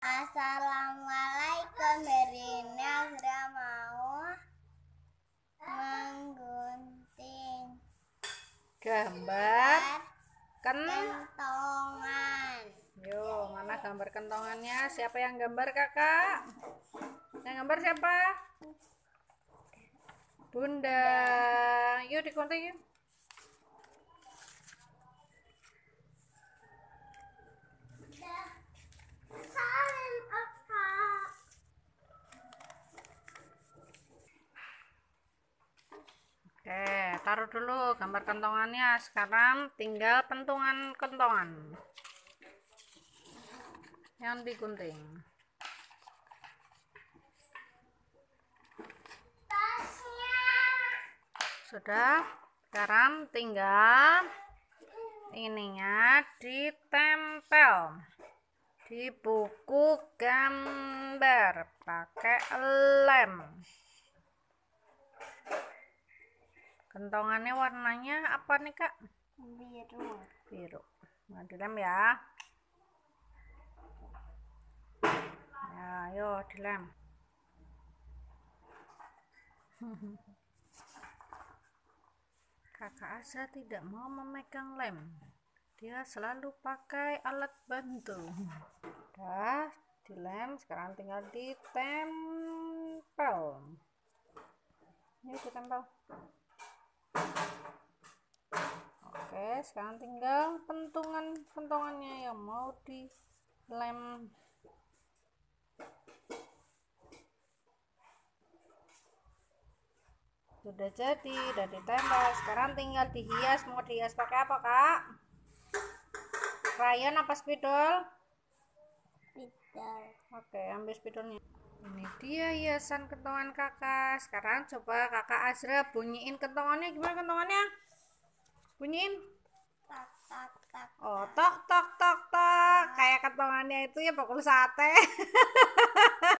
Assalamualaikum Berina sudah mau menggunting gambar kentongan. Yo, mana gambar kentongannya? Siapa yang gambar, Kakak? Yang gambar siapa? Bunda. Yuk dikunting yuk. taruh dulu gambar kentongannya sekarang tinggal pentungan kentongan yang digunting sudah sekarang tinggal ininya ditempel di buku gambar pakai lem kentongannya warnanya apa nih kak biru biru nah dilem ya ya dilem kakak Asa tidak mau memegang lem dia selalu pakai alat bantu dah dilem sekarang tinggal ditempel ini ditempel oke sekarang tinggal pentungan pentungannya yang mau dilem sudah jadi udah ditempel sekarang tinggal dihias mau dihias pakai apa kak rayon apa spidol spidol oke ambil spidolnya ini dia hiasan kentongan kakak sekarang coba kakak Azra bunyiin kentongannya gimana kentongannya bunyiin tok tok tok oh tok tok tok tok kayak kentongannya itu ya pokok sate